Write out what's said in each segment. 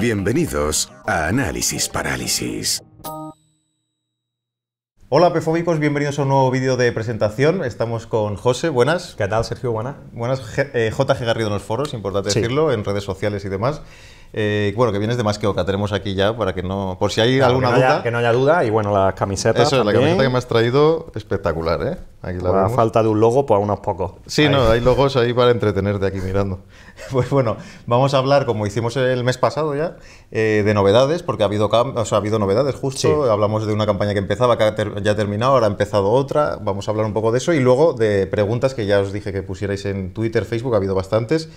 Bienvenidos a Análisis Parálisis. Hola pefóbicos, bienvenidos a un nuevo vídeo de presentación. Estamos con José, buenas. ¿Qué tal, Sergio? Buenas. Buenas, eh, JG Garrido en los foros, importante decirlo, en redes sociales y demás. Eh, bueno, que vienes de más que Oca, tenemos aquí ya para que no. Por si hay alguna duda. Que no haya duda, y bueno, las camisetas. Eso la camiseta que me has traído, espectacular, ¿eh? Aquí la falta de un logo, pues unos pocos. Sí, no, hay logos ahí para entretenerte aquí mirando. Pues bueno, vamos a hablar, como hicimos el mes pasado ya, eh, de novedades, porque ha habido, o ha habido novedades justo. Hablamos de una campaña que empezaba, que ya ha terminado, ahora ha empezado otra. Vamos a hablar un poco de eso y luego de preguntas que ya os dije que pusierais en Twitter, Facebook, ha habido bastantes.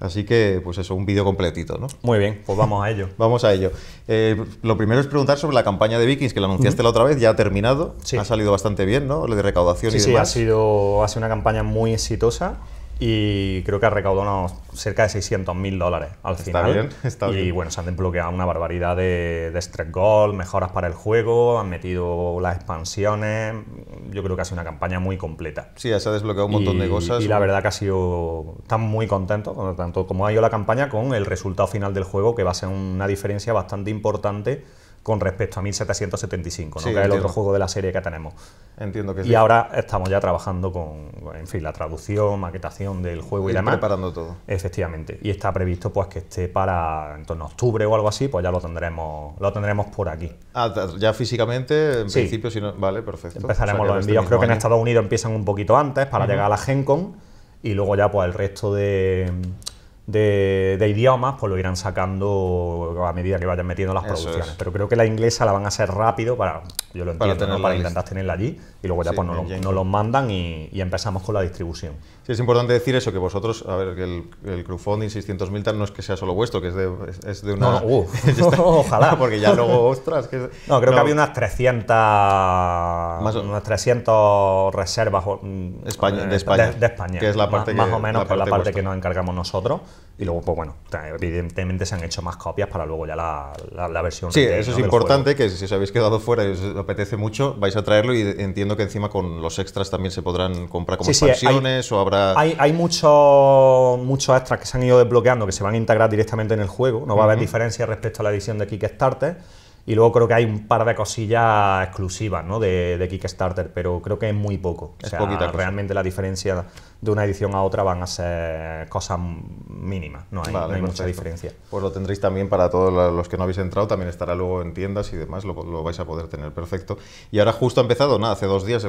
Así que, pues eso, un vídeo completito, ¿no? Muy bien, pues vamos a ello. vamos a ello. Eh, lo primero es preguntar sobre la campaña de Vikings, que la anunciaste la otra vez, ya ha terminado, ha salido bastante bien, ¿no? Lo de recaudación y demás. Sí, ha sido, ha sido una campaña muy exitosa y creo que ha recaudado cerca de 600.000 dólares al está final. Bien, está y bueno, se han desbloqueado una barbaridad de, de stretch goal, mejoras para el juego, han metido las expansiones. Yo creo que ha sido una campaña muy completa. Sí, se ha desbloqueado un montón de cosas. Y la verdad que ha sido. Están muy contentos, tanto como ha ido la campaña, con el resultado final del juego, que va a ser una diferencia bastante importante con respecto a 1775, que es el otro juego de la serie que tenemos. Entiendo que y sí. Y ahora estamos ya trabajando con, en fin, la traducción, maquetación del juego y, y demás. preparando todo. Efectivamente. Y está previsto pues que esté para en octubre o algo así, pues ya lo tendremos, lo tendremos por aquí. Ah, ya físicamente, en principio, si no... Vale, perfecto. Empezaremos los envíos. Creo que en Estados Unidos empiezan un poquito antes para llegar a la Gen y luego ya pues el resto de de, idiomas, pues lo irán sacando a medida que vayan metiendo las producciones. Pero creo que la inglesa la van a hacer rápido para, yo lo entiendo, para, intentar tenerla allí y luego ya pues nos, lo, los mandan y, y empezamos con la distribución es importante decir eso, que vosotros, a ver, que el, el crowdfunding 600.000 tal no es que sea solo vuestro, que es de, es, de una... ojalá. Porque ya luego, ostras... Que, no, creo que había unas 300, unas 300 reservas mm, eh, de, España, que es la parte Más, o menos la parte que nos encargamos nosotros. Y luego, pues bueno, evidentemente se han hecho más copias para luego ya la, la, versión. Sí, eso es importante, que si os habéis quedado fuera y os apetece mucho, vais a traerlo y entiendo que encima con los extras también se podrán comprar como hay, o habrá... Hay, hay muchos mucho extras que se han ido desbloqueando, que se van a integrar directamente en el juego, no va a haber diferencia respecto a la edición de Kickstarter y luego creo que hay un par de cosillas exclusivas ¿no? de, Kickstarter, pero creo que es muy poco. o sea, realmente la diferencia de una edición a otra van a ser cosas mínimas, no hay, mucha diferencia. Pues lo tendréis también para todos los que no habéis entrado, también estará luego en tiendas y demás, lo, vais a poder tener perfecto. Y ahora justo ha empezado, nada, hace dos días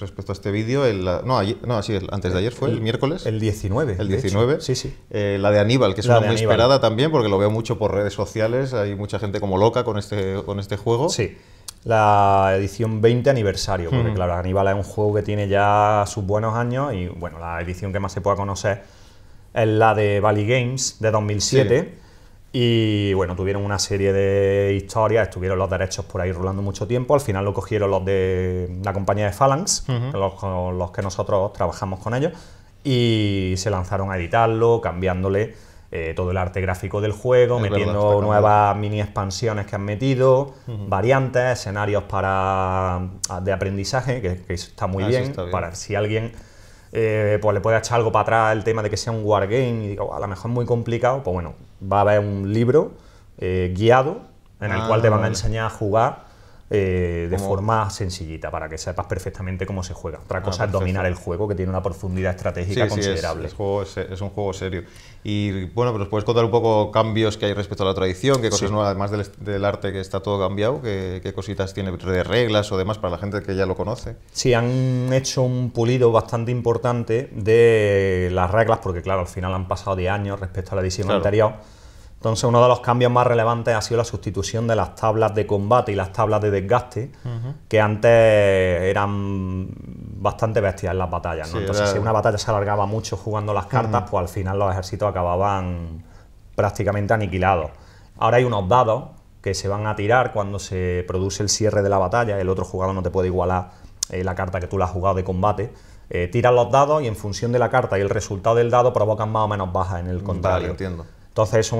respecto a este vídeo, no, no, así antes de ayer fue, el, miércoles. El 19. El 19. Sí, sí. Eh, la de Aníbal, que es una muy esperada también, porque lo veo mucho por redes sociales, hay mucha gente como loca con este con este juego. Sí. La edición 20 aniversario, porque hmm. claro, Aníbal es un juego que tiene ya sus buenos años y bueno, la edición que más se pueda conocer es la de Valley Games de 2007. Y bueno, tuvieron una serie de historias, estuvieron los derechos por ahí rulando mucho tiempo. Al final lo cogieron los de la compañía de Phalanx, los que nosotros trabajamos con ellos, y se lanzaron a editarlo, cambiándole eh, todo el arte gráfico del juego, metiendo nuevas mini expansiones que han metido, variantes, escenarios para ah, de aprendizaje, que, está muy ah, bien, para si alguien eh, pues le puede echar algo para atrás el tema de que sea un wargame y oh, a lo mejor es muy complicado, pues bueno, va a haber un libro eh, guiado en el cual te van a ah, enseñar a jugar eh, de forma sencillita, para que sepas perfectamente cómo se juega. Otra ah, cosa es dominar el juego, que tiene una profundidad estratégica considerable. Sí, es, un juego serio. Y bueno, pero pues puedes contar un poco cambios que hay respecto a la tradición, qué cosas nuevas, además del, arte que está todo cambiado, qué, cositas tiene de reglas o demás para la gente que ya lo conoce. Sí, han hecho un pulido bastante importante de las reglas, porque claro, al final han pasado de años respecto a la edición anterior entonces, uno de los cambios más relevantes ha sido la sustitución de las tablas de combate y las tablas de desgaste, que antes eran bastante bestias en las batallas. Entonces, si una batalla se alargaba mucho jugando las cartas, pues al final los ejércitos acababan prácticamente aniquilados. Ahora hay unos dados que se van a tirar cuando se produce el cierre de la batalla, el otro jugador no te puede igualar eh, la carta que tú la has jugado de combate. Eh, tiran los dados y en función de la carta y el resultado del dado provocan más o menos bajas en el contrario. entiendo. Entonces es eh,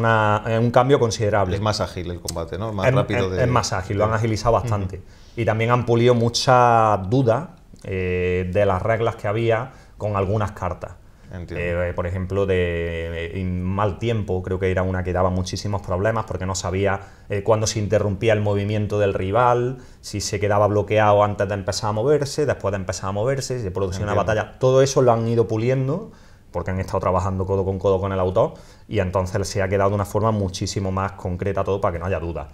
un cambio considerable. Es más ágil el combate, ¿no? es, rápido. más ágil, lo han agilizado bastante. Y también han pulido mucha duda eh, de las reglas que había con algunas cartas. Eh, por ejemplo, de, mal tiempo, creo que era una que daba muchísimos problemas porque no sabía cuándo se interrumpía el movimiento del rival, si se quedaba bloqueado antes de empezar a moverse, después de empezar a moverse, si se producía una batalla. Todo eso lo han ido puliendo porque han estado trabajando codo con codo con el autor y entonces se ha quedado de una forma muchísimo más concreta todo para que no haya dudas.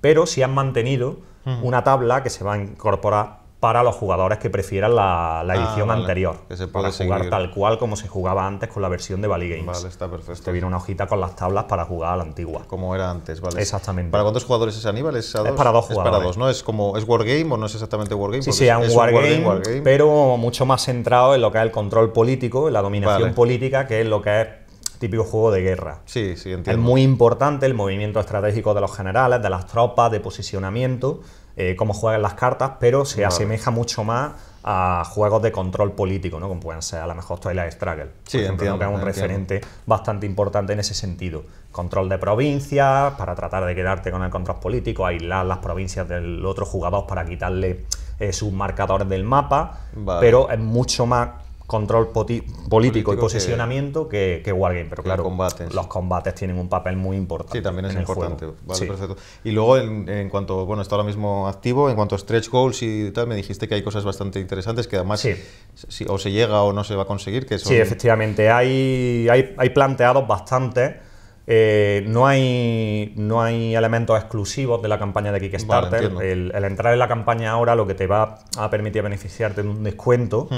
Pero si han mantenido una tabla que se va a incorporar para los jugadores que prefieran la, ah, edición anterior, que se para jugar tal cual como se jugaba antes con la versión de Valley Games. Vale, está perfecto. Te viene una hojita con las tablas para jugar a la antigua. Como era antes, ¿vale? Exactamente. ¿Para cuántos jugadores es Aníbal? ¿Es, para dos jugadores. Es para dos, ¿no? ¿Es como es Wargame o no es exactamente Wargame? Sí, sí, es, un, wargame, pero mucho más centrado en lo que es el control político, en la dominación política, que es lo que es típico juego de guerra. Sí, sí, entiendo. Es muy importante el movimiento estratégico de los generales, de las tropas, de posicionamiento eh, cómo juegan las cartas, pero se asemeja mucho más a juegos de control político, ¿no? como pueden ser a lo mejor Twilight Struggle, sí, que es un referente bastante importante en ese sentido. Control de provincias, para tratar de quedarte con el control político, aislar las provincias del otro jugador para quitarle eh, sus marcadores del mapa, pero es mucho más control político, y posicionamiento que, que, Wargame. Pero claro, los combates tienen un papel muy importante. Sí, también es importante. Y luego, en, cuanto, bueno, está ahora mismo activo, en cuanto a stretch goals y tal, me dijiste que hay cosas bastante interesantes que además o se llega o no se va a conseguir. Que Sí, efectivamente, hay, hay, planteados bastante. Eh, no, hay, no hay elementos exclusivos de la campaña de Kickstarter. el, entrar en la campaña ahora lo que te va a permitir beneficiarte de un descuento.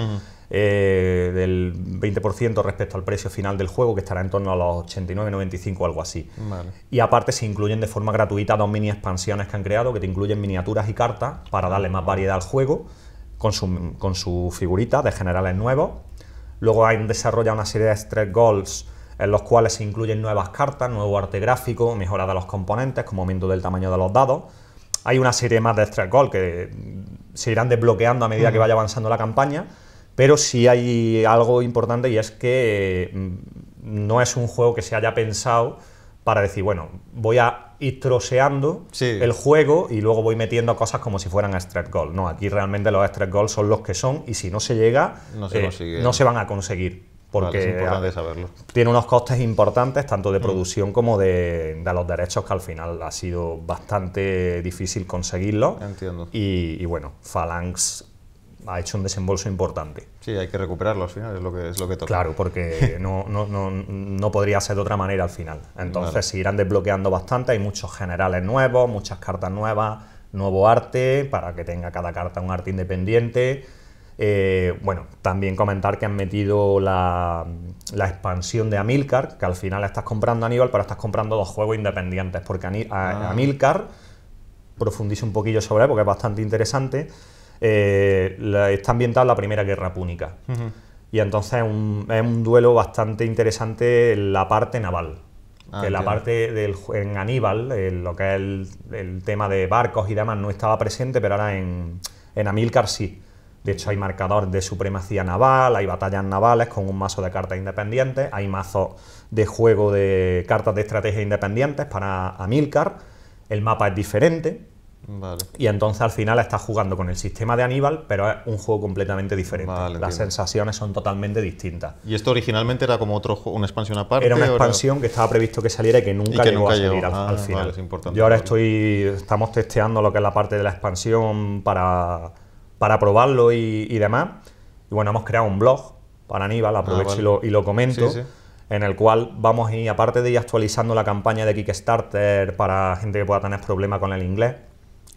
Eh, del 20% respecto al precio final del juego, que estará en torno a los 89, 95 o algo así. Y aparte se incluyen de forma gratuita dos mini expansiones que han creado, que te incluyen miniaturas y cartas para darle más variedad al juego, con su, con figurita de generales nuevos. Luego han desarrollado una serie de stress goals en los cuales se incluyen nuevas cartas, nuevo arte gráfico, mejora de los componentes, como aumento del tamaño de los dados. Hay una serie más de stress goals que se irán desbloqueando a medida que vaya avanzando la campaña pero sí hay algo importante y es que mm, no es un juego que se haya pensado para decir, bueno, voy a ir troceando el juego y luego voy metiendo cosas como si fueran stretch goals. No, aquí realmente los stretch goals son los que son y si no se llega, no se, eh, van a conseguir. Porque saberlo. tiene unos costes importantes, tanto de mm. producción como de, los derechos, que al final ha sido bastante difícil conseguirlo Entiendo. Y, y bueno, Phalanx ha hecho un desembolso importante. Sí, hay que recuperarlo al final, es lo que, es lo que toca. Claro, porque no, podría ser de otra manera al final. Entonces se irán desbloqueando bastante, hay muchos generales nuevos, muchas cartas nuevas, nuevo arte, para que tenga cada carta un arte independiente. Eh, bueno, también comentar que han metido la, expansión de Amilcar, que al final estás comprando Aníbal, pero estás comprando dos juegos independientes, porque ah. Amilcar, profundice un poquillo sobre él, porque es bastante interesante eh, está ambientada la Primera Guerra Púnica. Y entonces es un, duelo bastante interesante en la parte naval. Ah, la parte del, en Aníbal, lo que es el, tema de barcos y demás, no estaba presente, pero ahora en, en Amílcar sí. De hecho, hay marcador de supremacía naval, hay batallas navales con un mazo de cartas independientes, hay mazo de juego de cartas de estrategia independientes para Amílcar El mapa es diferente, y entonces al final estás jugando con el sistema de Aníbal, pero es un juego completamente diferente. Las sensaciones son totalmente distintas. ¿Y esto originalmente era como otro una expansión aparte? Era una expansión que estaba previsto que saliera y que nunca, llegó a salir ah, Al, final. Y ahora estoy, estamos testeando lo que es la parte de la expansión para, para probarlo y, demás. Y bueno, hemos creado un blog para Aníbal, ah, aprovecho y, lo, comento. en el cual vamos a ir, aparte de ir actualizando la campaña de Kickstarter para gente que pueda tener problemas con el inglés,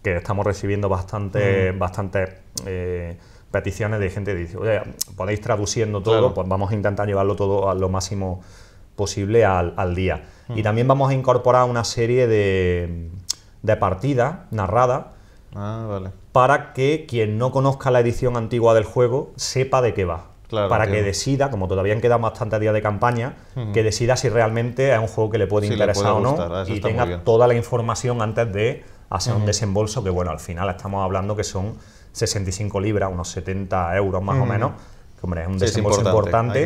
que estamos recibiendo bastante, mm. eh, peticiones de gente que dice, oye, podéis traduciendo todo, pues vamos a intentar llevarlo todo a lo máximo posible al, día. Mm. Y también vamos a incorporar una serie de, de partidas narradas ah, para que quien no conozca la edición antigua del juego sepa de qué va. para que decida, como todavía han quedado bastantes días de campaña, que decida si realmente es un juego que le puede interesar o no ah, y tenga toda la información antes de hacer un desembolso que, bueno, al final estamos hablando que son 65 libras, unos 70 euros más o menos. hombre, es un desembolso importante.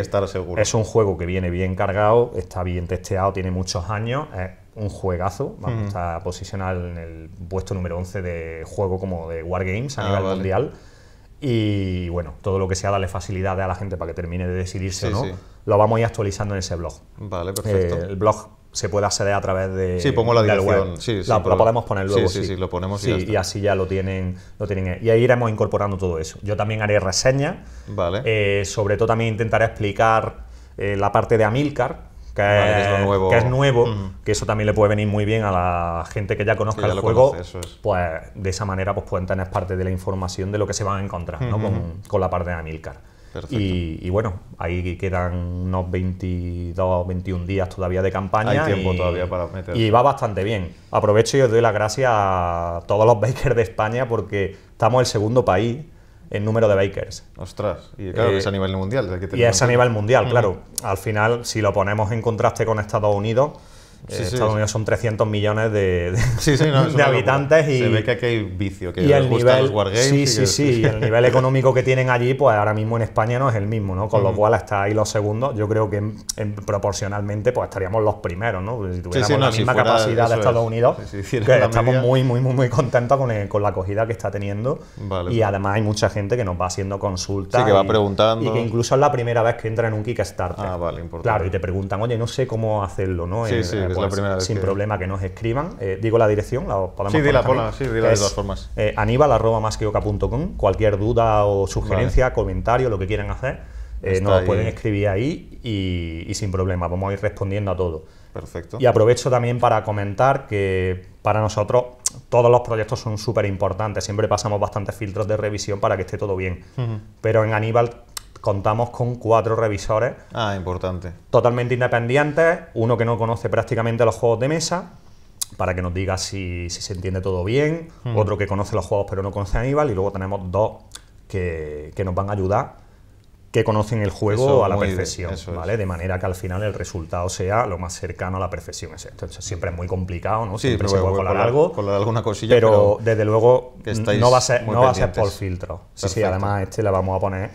Es un juego que viene bien cargado, está bien testeado, tiene muchos años. Es un juegazo. Vamos, a posicionar Está posicionado en el puesto número 11 de juego como de Wargames a ah, nivel mundial. Y bueno, todo lo que sea darle facilidades a la gente para que termine de decidirse o no, lo vamos a ir actualizando en ese blog. Vale, perfecto. Eh, el blog se puede acceder a través de sí pongo la dirección sí, sí, la, podemos poner luego sí sí, sí lo ponemos y, y, así ya lo tienen lo tienen y ahí iremos incorporando todo eso yo también haré reseña vale eh, sobre todo también intentaré explicar eh, la parte de Amilcar que, es, nuevo. que, es nuevo, que eso también le puede venir muy bien a la gente que ya conozca el juego, pues de esa manera pues pueden tener parte de la información de lo que se van a encontrar ¿no? con, con, la parte de Amílcar y, bueno, ahí quedan unos 22 o 21 días todavía de campaña. Hay tiempo y, todavía para meter. Y va bastante bien. Aprovecho y os doy las gracias a todos los bakers de España porque estamos el segundo país en número de bakers. Ostras, y claro, que eh, es a nivel mundial. y es a nivel mundial, mm. claro. Al final, si lo ponemos en contraste con Estados Unidos, eh, Estados Unidos son 300 millones de, habitantes y... Se ve que hay vicio, que y el nivel, los wargames. Sí, sí, sí, y el nivel económico que tienen allí, pues ahora mismo en España no es el mismo, ¿no? Con lo cual está ahí los segundos, yo creo que proporcionalmente pues estaríamos los primeros, ¿no? Si tuviéramos la misma capacidad de Estados Unidos, estamos muy, muy, muy, muy contentos con, eh, la acogida que está teniendo y además hay mucha gente que nos va haciendo consultas. que va y, preguntando. Y que incluso es la primera vez que entra en un Kickstarter. Ah, vale, importante. Claro, y te preguntan, oye, no sé cómo hacerlo, ¿no? Eh, pues, sin problema que nos escriban. Eh, digo la dirección, la podemos de todas formas. Eh, aníbal Cualquier duda o sugerencia, comentario, lo que quieran hacer, eh, nos pueden escribir ahí y, sin problema. Vamos a ir respondiendo a todo. Perfecto. Y aprovecho también para comentar que para nosotros todos los proyectos son súper importantes. Siempre pasamos bastantes filtros de revisión para que esté todo bien. Pero en Aníbal contamos con cuatro revisores. Ah, importante. Totalmente independientes, uno que no conoce prácticamente los juegos de mesa, para que nos diga si, se entiende todo bien, hmm. otro que conoce los juegos pero no conoce a Aníbal, y luego tenemos dos que, nos van a ayudar que conocen el juego a la perfección, ¿vale? De manera que al final el resultado sea lo más cercano a la perfección. Entonces, siempre es muy complicado, ¿no? siempre se puede colar, algo, colar alguna cosilla, pero, desde luego no va a ser, por filtro. Sí, sí, además este le vamos a poner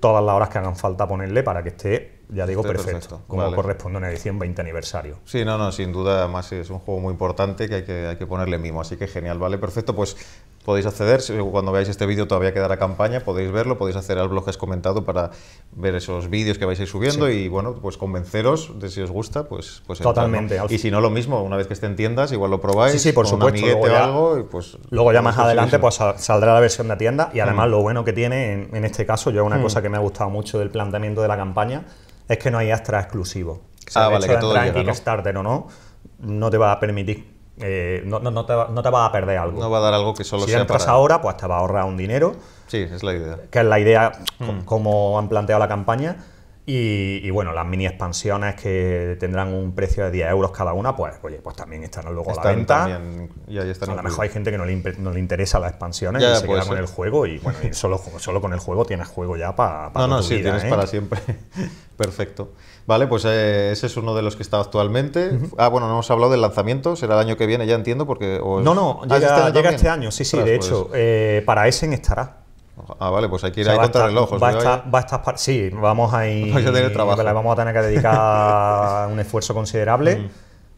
todas las horas que hagan falta ponerle para que esté, ya digo, perfecto, como corresponde a una edición 20 aniversario. Sí, no, no, sin duda, además es un juego muy importante que hay que, hay que ponerle mimo, así que genial, vale, perfecto. Pues podéis acceder, cuando veáis este vídeo todavía queda quedará campaña, podéis verlo, podéis hacer al blog que has comentado para ver esos vídeos que vais a ir subiendo y bueno, pues convenceros de si os gusta, pues... pues Totalmente. Y si no, lo mismo, una vez que esté en tiendas, igual lo probáis. Sí, por supuesto. Luego ya, o algo, pues, luego ya más pues, adelante pues saldrá la versión de tienda y además lo bueno que tiene en, este caso, yo una cosa que me ha gustado mucho del planteamiento de la campaña, es que no hay extra exclusivo. ah, vale, que todo Kickstarter o no, no te va a permitir eh, no, no, te, no, te, va a perder algo. No va a dar algo que solo si entras ahora, pues te va a ahorrar un dinero. Sí, es la idea. Que es la idea, hmm. como han planteado la campaña, y, bueno, las mini expansiones que tendrán un precio de 10 euros cada una, pues oye, pues también estarán luego a la venta. a lo mejor hay gente que no le, no interesa las expansiones y se queda con el juego y bueno, solo, solo con el juego tienes juego ya para pa No, no, sí, tienes ¿eh? para siempre. Perfecto. Vale, pues eh, ese es uno de los que está actualmente. Ah, bueno, no hemos hablado del lanzamiento, será el año que viene, ya entiendo, porque... No, no, ah, llega, este, llega este año, sí, sí, de pues hecho, eh, para Essen estará. Ah, vale, pues hay que ir contra sí, vamos a vamos a tener que dedicar un esfuerzo considerable. Mm.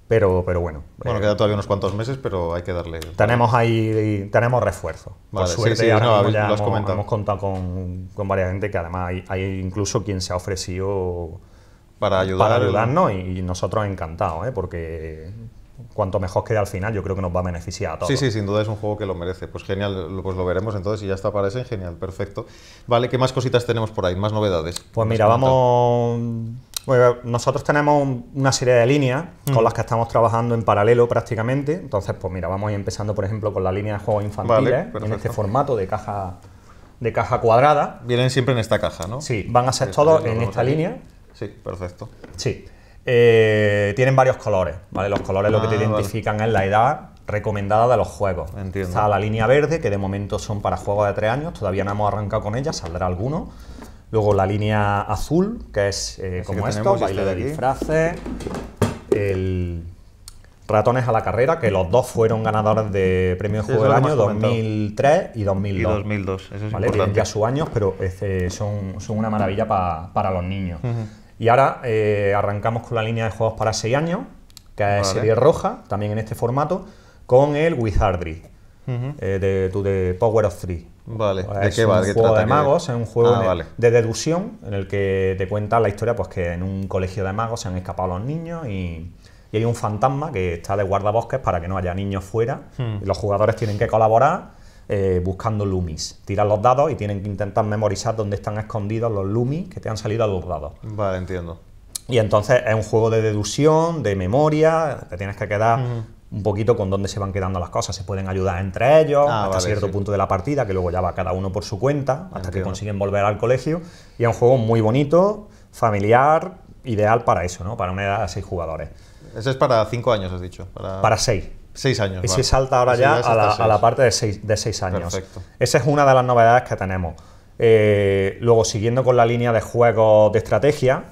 Pero, pero bueno. Bueno, eh, queda todavía unos cuantos meses, pero hay que darle. Tenemos ahí, tenemos refuerzo. Vale, Por suerte, sí, no, ya hemos, contado con, varias gente que además hay, incluso quien se ha ofrecido para, ayudar, para ayudarnos y, nosotros encantados, ¿eh? porque cuanto mejor quede al final, yo creo que nos va a beneficiar a todos. Sí, sí, sin duda es un juego que lo merece. Pues genial, pues lo veremos entonces y ya está para ese, genial, perfecto. Vale, ¿qué más cositas tenemos por ahí? ¿Más novedades? Pues mira, vamos... nosotros tenemos una serie de líneas con las que estamos trabajando en paralelo prácticamente. Entonces, pues mira, vamos a ir empezando, por ejemplo, con la línea de juegos infantiles en este formato de caja, de caja cuadrada. Vienen siempre en esta caja, ¿no? Sí, van a ser todos en esta línea. Sí, perfecto. Sí. Eh, tienen varios colores, Los colores lo que te ah, identifican es la edad recomendada de los juegos. Entiendo. Está la línea verde, que de momento son para juegos de 3 años, todavía no hemos arrancado con ella, saldrá alguno. Luego la línea azul, que es eh, como esto, este baile de, disfraces, el ratones a la carrera, que los dos fueron ganadores de premio de Juego del Año 2003 y 2002. Y 2002, eso es ¿vale? ya sus años, pero este, son, una maravilla para los niños. Y ahora eh, arrancamos con la línea de juegos para 6 años, que es serie roja, también en este formato, con el Wizardry, eh, de, Power of Three. Vale, pues es un juego de magos, es un juego ah, de, deducción en el que te cuenta la historia, pues que en un colegio de magos se han escapado los niños y, y hay un fantasma que está de guardabosques para que no haya niños fuera. Hmm. Y los jugadores tienen que colaborar eh, buscando lumis. Tiran los dados y tienen que intentar memorizar dónde están escondidos los lumis que te han salido a los dados. Vale, entiendo. Y entonces es un juego de deducción, de memoria, te tienes que quedar un poquito con dónde se van quedando las cosas. Se pueden ayudar entre ellos ah, hasta cierto punto de la partida, que luego ya va cada uno por su cuenta, hasta que consiguen volver al colegio. Y es un juego muy bonito, familiar, ideal para eso, ¿no? Para una edad de seis jugadores. Eso es para cinco años, has dicho. Para, para seis. Seis años. Y si salta ahora ya a la, parte de seis, de años. Perfecto. Esa es una de las novedades que tenemos. Eh, luego, siguiendo con la línea de juegos de estrategia,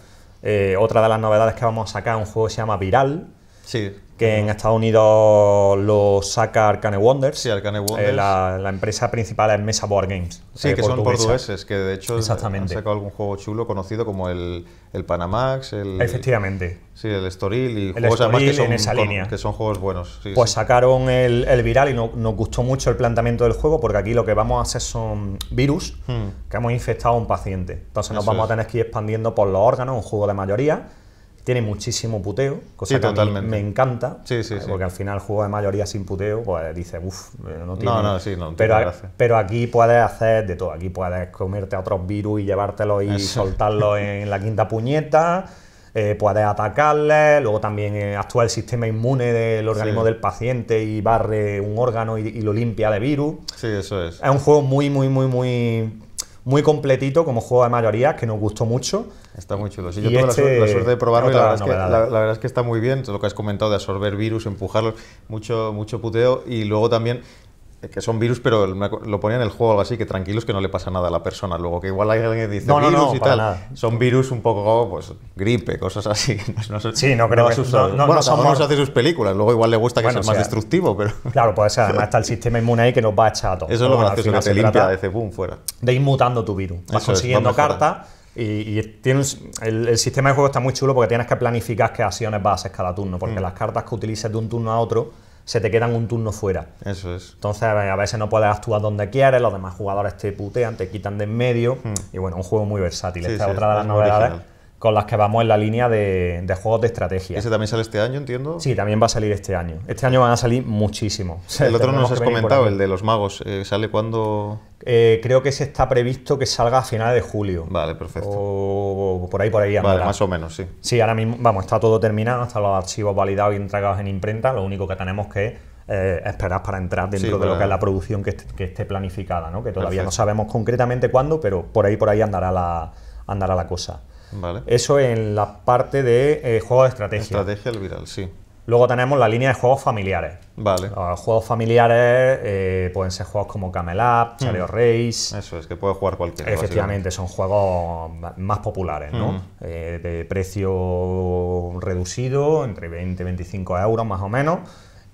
eh, otra de las novedades que vamos a sacar es un juego que se llama Viral. Sí que en Estados Unidos lo saca Arcane Wonders. Eh, la, empresa principal es Mesa Board Games. Sí, eh, que son portugueses, que de hecho han sacado algún juego chulo conocido como el, el Panamax. El, Efectivamente. Sí, el Storil y el juegos que son, en esa línea. que son juegos buenos. Sí, pues sacaron el, el, viral y nos gustó mucho el planteamiento del juego porque aquí lo que vamos a hacer son virus hmm. que hemos infectado a un paciente. Entonces nos vamos a tener que ir expandiendo por los órganos, un juego de mayoría tiene muchísimo puteo, cosa que me encanta, porque al final el juego de mayoría sin puteo, pues dice, uff, eh, no tiene... No, no, sí, no, pero, pero aquí puedes hacer de todo, aquí puedes comerte a otros virus y llevártelos y soltarlos en la quinta puñeta, eh, puedes atacarle luego también eh, actúa el sistema inmune del organismo del paciente y barre un órgano y, y, lo limpia de virus. Sí, eso es. Es un juego muy, muy, muy, muy muy completito como juego de mayoría que nos gustó mucho. Está muy chulo. yo y este la, suerte, de probarlo y la verdad, es que, está muy bien. Lo que has comentado de absorber virus, empujarlo mucho, mucho puteo y luego también que son virus, pero lo ponía en el juego algo así, que tranquilos que no le pasa nada a la persona. Luego que igual hay alguien que dice virus no, no, y tal. Son virus un poco, pues, gripe, cosas así. sí, no creo que... bueno, somos... hace sus películas, luego igual le gusta que sea más eh. destructivo, pero... Claro, puede ser. Además está el sistema inmune ahí que nos va a echar a todos. Eso es lo gracioso, que te limpia de boom fuera. De ir mutando tu virus. Vas consiguiendo cartas... Y, tienes, el, sistema de juego está muy chulo porque tienes que planificar qué acciones vas a hacer cada turno, porque mm. las cartas que utilices de un turno a otro se te quedan un turno fuera. Eso es. Entonces a veces no puedes actuar donde quieres, los demás jugadores te putean, te quitan de en medio. Hmm. Y bueno, un juego muy versátil. Esta es otra de las novedades con las que vamos en la línea de, juegos de estrategia. ¿Ese también sale este año, entiendo? Sí, también va a salir este año. Este año van a salir muchísimo. el otro nos has comentado, el de los magos. Eh, ¿Sale cuándo? Eh, creo que se está previsto que salga a finales de julio. Vale, perfecto. O, por ahí, por ahí. Vale, más o menos, sí. Sí, ahora mismo, vamos, está todo terminado, están los archivos validados y entregados en imprenta. Lo único que tenemos que eh, esperar para entrar dentro de lo que es la producción que, esté planificada, ¿no? Que todavía no sabemos concretamente cuándo, pero por ahí, por ahí andará la, andará la cosa. Eso en la parte de eh, juegos de estrategia. Estrategia viral, sí. Luego tenemos la línea de juegos familiares. Vale. Ah, juegos familiares eh, pueden ser juegos como Camel Up, hmm. Chariot Race. Eso es, que puede jugar cualquiera. Efectivamente, son juegos más populares, ¿no? Hmm. Eh, de precio reducido, entre 20 y 25 euros más o menos.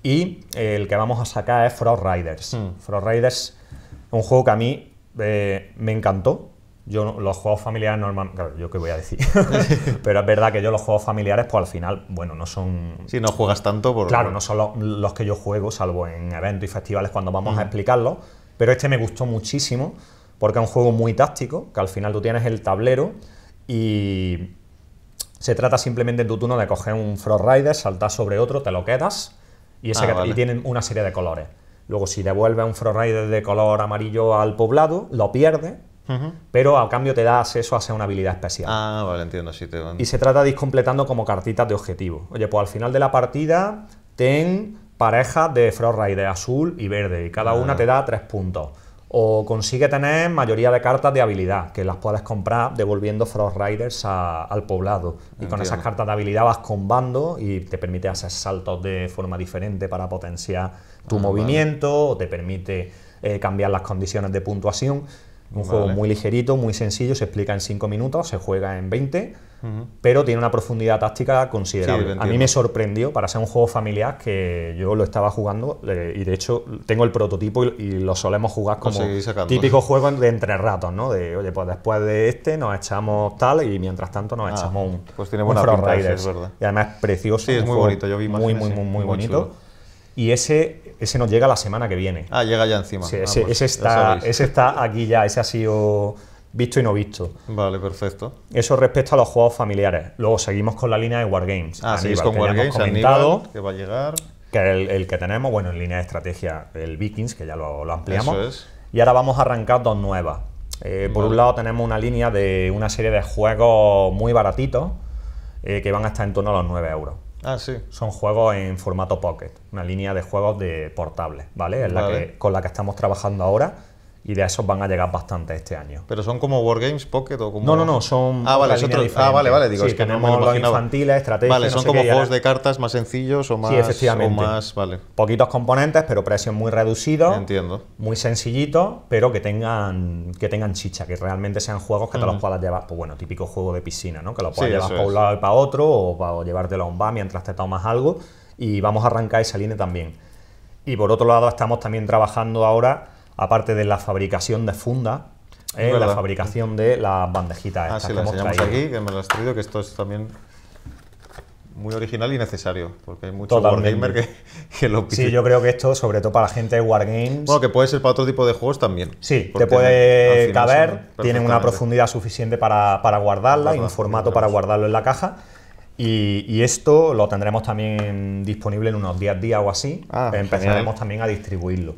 Y el que vamos a sacar es Frost Riders. Hmm. Frost Riders es un juego que a mí me encantó yo los juegos familiares normalmente, claro, yo qué voy a decir, pero es verdad que yo los juegos familiares, pues al final, bueno, no son... Si no juegas tanto por... Claro, no son los, que yo juego, salvo en eventos y festivales cuando vamos a explicarlo, pero este me gustó muchísimo porque es un juego muy táctico, que al final tú tienes el tablero y se trata simplemente en tu turno de coger un Frostrider, Rider, saltar sobre otro, te lo quedas y, ese ah, tienen una serie de colores. Luego, si devuelves un Frostrider de color amarillo al poblado, lo pierde pero al cambio te da acceso a hacer una habilidad especial. Ah, vale, entiendo, sí te van. Y se trata de ir completando como cartitas de objetivo. Oye, pues al final de la partida ten parejas de Frost rider azul y verde y cada una ah. te da tres puntos. O consigue tener mayoría de cartas de habilidad, que las puedes comprar devolviendo Frost Riders al poblado. Y con esas cartas de habilidad vas combando y te permite hacer saltos de forma diferente para potenciar tu ah, movimiento, o te permite eh, cambiar las condiciones de puntuación. Un juego muy ligerito, muy sencillo, se explica en 5 minutos, se juega en 20, pero tiene una profundidad táctica considerable. a mí me sorprendió para ser un juego familiar que yo lo estaba jugando eh, y de hecho tengo el prototipo y, lo solemos jugar como típico juego de entre ratos, ¿no? De oye, pues después de este nos echamos tal y mientras tanto nos ah, echamos un. Pues tiene buena pinta, es Y además es precioso. Sí, es muy bonito, yo vi Muy, muy, muy, muy, bonito. Y ese ese nos llega la semana que viene. Ah, llega ya encima. Sí, ah, ese, pues, está, está aquí ya, ese ha sido visto y no visto. Vale, perfecto. Eso respecto a los juegos familiares. Luego seguimos con la línea de Wargames. Ah, sí, con Wargames, comentado, que va a llegar. Que el, el, que tenemos, bueno, en línea de estrategia, el Vikings, que ya lo, ampliamos. Y ahora vamos a arrancar dos nuevas. Eh, por un lado tenemos una línea de una serie de juegos muy baratitos eh, que van a estar en torno a los 9 euros. Ah, Son juegos en formato Pocket, una línea de juegos de portable, ¿vale? con la que estamos trabajando ahora y de esos van a llegar bastante este año. ¿Pero son como Wargames Pocket o como.? No, no, no, son. Ah, vale, ah, vale, vale, digo, sí, es que no los infantiles, estrategias. Vale, son como juegos de cartas más sencillos o más. Sí, efectivamente. Poquitos componentes, pero precios muy reducidos. Entiendo. Muy sencillitos, pero que tengan, que tengan chicha, que realmente sean juegos que te los puedas llevar. Pues bueno, típico juego de piscina, ¿no? Que lo puedas llevar para un lado y para otro, o para llevártelo a un bar mientras te tomas algo. Y vamos a arrancar esa línea también. Y por otro lado, estamos también trabajando ahora aparte de la fabricación de funda, eh, la fabricación de las bandejitas. Ah, sí, las enseñamos aquí, que me las que esto es también muy original y necesario, porque hay mucho que, lo pide. Sí, yo creo que esto, sobre todo para la gente de wargames... Bueno, que puede ser para otro tipo de juegos también. Sí, te puede caber, tiene una profundidad suficiente para, guardarla y un formato para guardarlo en la caja. Y, esto lo tendremos también disponible en unos 10 días o así. Ah, empezaremos también a distribuirlo.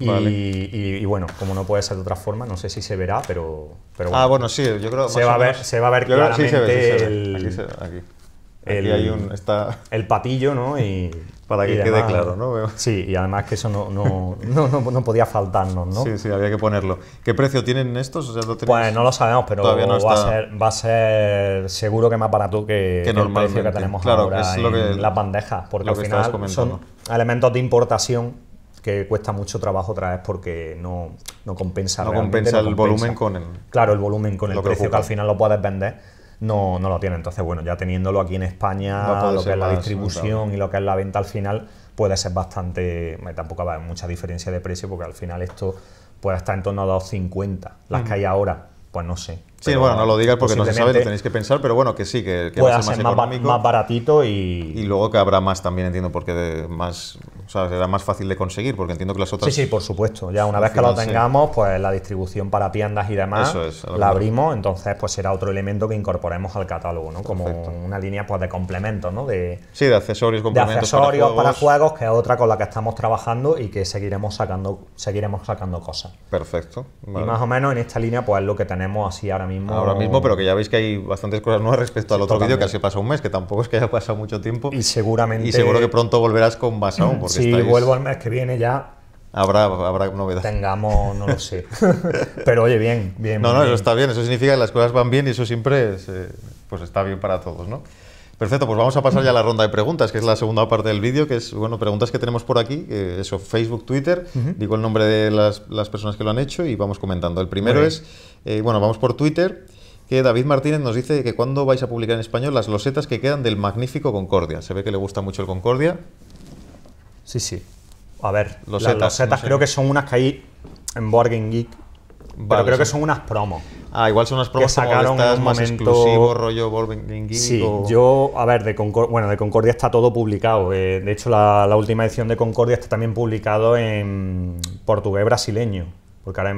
Y, bueno, como no puede ser de otra forma, no sé si se verá, pero, pero Ah, bueno, sí, yo creo se va, a ver, se va a ver claramente el... Aquí hay un, está... el patillo, ¿no? Y, Para que quede claro, ¿no? Sí, y además que eso no, no, no, no, podía faltarnos, ¿no? Sí, sí, había que ponerlo. ¿Qué precio tienen estos? pues no lo sabemos, pero va, a ser, va a ser seguro que más barato que, que, el precio que tenemos claro, ahora que es lo en las bandejas, porque al final son elementos de importación que cuesta mucho trabajo otra vez porque no, no compensa. No compensa el volumen con el. Claro, el volumen con el precio que, al final lo puedes vender. No, no lo tiene. Entonces, bueno, ya teniéndolo aquí en España, lo que es la distribución y lo que es la venta al final, puede ser bastante. Eh, tampoco va a haber mucha diferencia de precio, porque al final esto puede estar en torno a 2,50. Las que hay ahora, pues no sé. Sí, bueno, no lo digas porque no se sabe, lo tenéis que pensar, pero bueno, que sí, que, que ser más, más baratito y. Y luego que habrá más también, entiendo, porque de más o sea, será más fácil de conseguir, porque entiendo que las otras. Sí, sí, por supuesto. Ya una vez que lo tengamos, pues la distribución para tiendas y demás la abrimos, entonces pues será otro elemento que incorporemos al catálogo, ¿no? Como una línea pues de complemento ¿no? De, sí, de accesorios, complementos. De accesorios para juegos. que es otra con la que estamos trabajando y que seguiremos sacando, seguiremos sacando cosas. Perfecto. Y más o menos en esta línea, pues lo que tenemos así ahora mismo. Ahora mismo, pero que ya veis que hay bastantes cosas nuevas respecto al otro vídeo, que así pasa un mes, que tampoco es que haya pasado mucho tiempo. Y seguramente. Y seguro que pronto volverás con más aún, porque si vuelvo al mes que viene ya... Habrá, habrá novedad. Tengamos, no lo sé. Pero oye, bien, bien. No, no, eso está bien. Eso significa que las cosas van bien y eso siempre eh, pues está bien para todos, ¿no? Perfecto, pues vamos a pasar ya a la ronda de preguntas, que es la segunda parte del vídeo, que es, bueno, preguntas que tenemos por aquí, eso, Facebook, Twitter, digo el nombre de las, las, personas que lo han hecho y vamos comentando. El primero es, eh, bueno, vamos por Twitter, que David Martínez nos dice que cuándo vais a publicar en español las losetas que quedan del magnífico Concordia. Se ve que le gusta mucho el Concordia. Sí, sí. A ver, los las setas, creo que son unas que hay en Borgen Geek. pero creo que son unas promos. Ah, igual son unas promos que sacaron como estas, exclusivo, rollo Borgen Geek. Sí, yo, a ver, de Concordia, bueno, de Concordia está todo publicado. Eh, de hecho, la, última edición de Concordia está también publicado en portugués brasileño. Porque ahora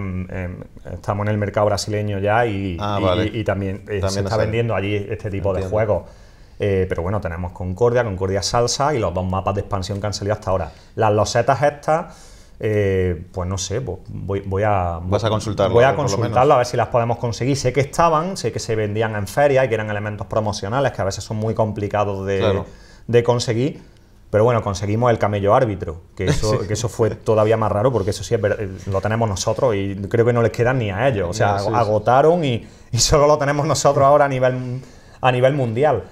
estamos en el mercado brasileño ya y, ah, y, eh, también, se está vendiendo allí este tipo de juegos. Eh, pero bueno, tenemos Concordia, Concordia Salsa y los dos mapas de expansión que han salido hasta ahora. Las losetas estas. Eh, pues no sé, pues voy, a. Vas a consultarlo. Voy a consultarlo a ver si las podemos conseguir. Sé que estaban, sé que se vendían en feria y que eran elementos promocionales que a veces son muy complicados de, conseguir. Pero bueno, conseguimos el camello árbitro, que eso, que eso fue todavía más raro, porque eso sí eh, lo tenemos nosotros y creo que no les quedan ni a ellos. O sea, agotaron y, y, solo lo tenemos nosotros ahora a nivel, a nivel mundial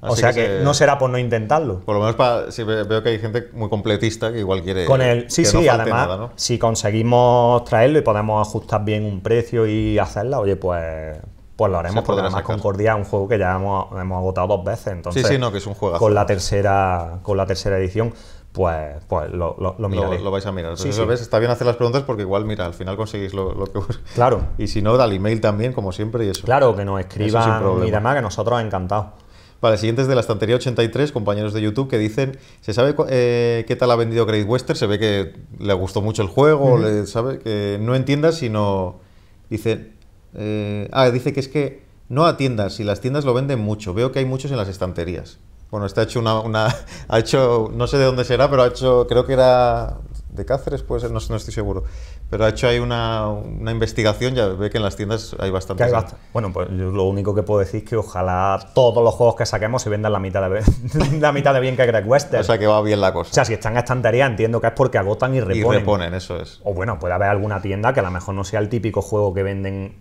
o sea que, no será por no intentarlo. Por lo menos si veo que hay gente muy completista que igual quiere. Con él, sí, sí, además, si conseguimos traerlo y podemos ajustar bien un precio y hacerla, oye, pues, pues lo haremos, porque además Concordia es un juego que ya hemos, agotado dos veces. Entonces, sí, sí, no, que es un juego. Con la tercera, con la tercera edición. Pues, pues lo, lo, miraré. Lo, vais a mirar. Está bien hacer las preguntas porque igual, mira, al final conseguís lo, que vos... Claro. Y si no, da el email también, como siempre, y eso. Claro, que nos escriban y demás, que nosotros encantado Vale, siguiente es de la estantería 83, compañeros de YouTube, que dicen, ¿se sabe eh, qué tal ha vendido Great Western? Se ve que le gustó mucho el juego, le, sabe que no entiendas si sino... Dice... Eh, ah, dice que es que no a tiendas, si las tiendas lo venden mucho. Veo que hay muchos en las estanterías. Bueno, este ha hecho una, ha hecho, no sé de dónde será, pero ha hecho, creo que era de Cáceres, pues ser, no, no estoy seguro. Pero ha hecho ahí una, investigación, ya ve que en las tiendas hay bastante. bueno, pues lo único que puedo decir es que ojalá todos los juegos que saquemos se vendan la mitad de, la mitad de bien que Greg Western. O sea, que va bien la cosa. O sea, si están en estantería, entiendo que es porque agotan y reponen. Y reponen, eso es. O bueno, puede haber alguna tienda que a lo mejor no sea el típico juego que venden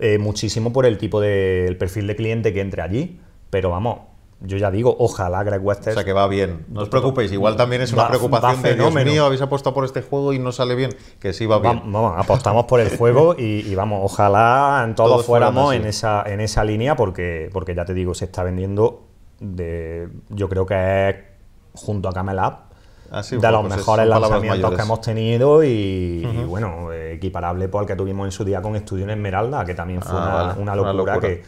eh, muchísimo por el tipo de el perfil de cliente que entre allí. Pero vamos, yo ya digo, ojalá Greg Westers. O sea que va bien. No os preocupéis, igual también es una preocupación de Dios mío, habéis apostado por este juego y no sale bien. Que sí va bien. Vamos, apostamos por el juego y, vamos, ojalá en todos, fuéramos en esa, en esa línea, porque, porque ya te digo, se está vendiendo de. Yo creo que es junto a Camelab, ah, de los pues mejores lanzamientos que hemos tenido y, bueno, equiparable por el que tuvimos en su día con Estudio en Esmeralda, que también fue ah, una, una, locura que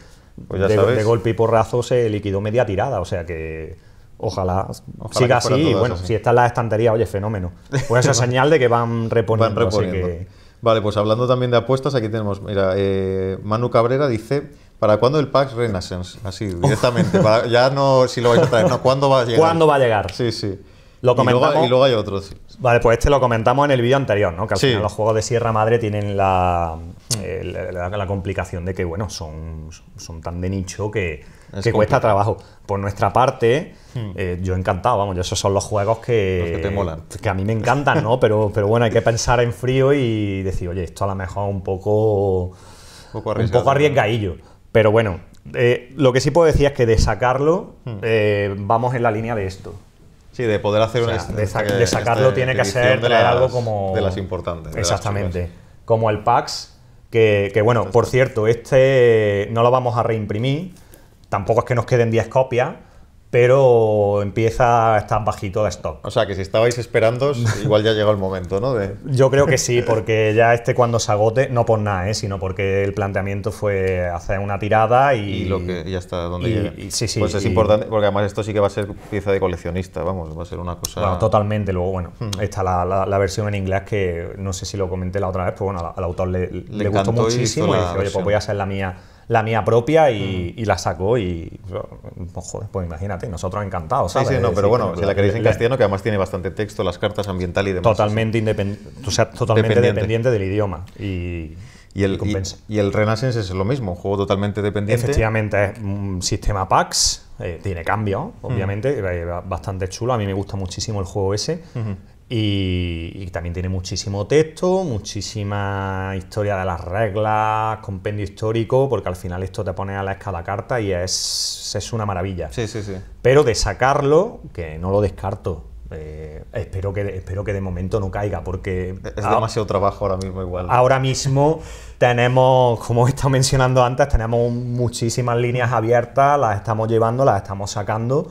pues de, golpe y porrazo se liquidó media tirada, o sea que ojalá, siga así. Y bueno, si está en la estantería, oye, fenómeno. Pues esa señal de que van reponiendo. Vale, pues hablando también de apuestas, aquí tenemos, mira, eh, Manu Cabrera dice ¿Para cuándo el PAX Renaissance? Así, directamente. ya no, si lo vais a traer, no, ¿cuándo va a llegar? ¿Cuándo va a llegar? Sí, sí. Lo comentamos, y, luego, hay otros. Vale, pues este lo comentamos en el vídeo anterior, ¿no? Que al final los juegos de Sierra Madre tienen eh, la, la, complicación de que, bueno, son, son tan de nicho que, que cuesta trabajo. Por nuestra parte, hmm. eh, yo encantado, vamos, esos son los juegos que, que, a mí me encantan, ¿no? pero, pero bueno, hay que pensar en frío y decir, oye, esto a lo mejor un poco, un poco, un poco arriesgadillo. Pero bueno, eh, lo que sí puedo decir es que de sacarlo, hmm. vamos en la línea de esto. Sí, de poder hacer una este este de, de, sacarlo tiene que ser algo como de las importantes. Exactamente. como el PAX, que, que bueno, por cierto, este no lo vamos a reimprimir. Tampoco es que nos queden 10 copias, pero empieza a estar bajito de stock. O sea, que si estabais esperando, igual ya llegó el momento, ¿no? Yo creo que sí, porque ya este cuando se agote, no por nada, ¿eh? sino porque el planteamiento fue hacer una tirada y... Y, lo que, donde llega. sí, sí, pues es importante, porque además esto sí que va a ser pieza de coleccionista, vamos, va a ser una cosa... totalmente, luego, bueno, hmm. está la, versión en inglés que no sé si lo comenté la otra vez, pero bueno, al, autor le, le gustó muchísimo y, dice, oye, pues voy a hacer la mía la mía propia y, mm. la sacó y, pues, joder, pues imagínate, nosotros encantados, Sí, sí, no, pero bueno, si la queréis en castellano, que además tiene bastante texto, las cartas ambiental y demás. Totalmente, independiente, totalmente dependiente. del idioma y... Y el, y, el Renaissance es lo mismo, un juego totalmente dependiente. Efectivamente, es un sistema PAX, eh, tiene cambio, mm. obviamente, eh, bastante chulo. A mí me gusta muchísimo el juego ese. Y, también tiene muchísimo texto, muchísima historia de las reglas, compendio histórico, porque al final esto te pone a la escala carta y es, una maravilla. Sí, sí, sí. Pero de sacarlo, que no lo descarto. Eh, espero, que, de momento no caiga, porque. Es demasiado trabajo ahora mismo, igual. Ahora mismo tenemos, como he estado mencionando antes, tenemos muchísimas líneas abiertas, las estamos llevando, las estamos sacando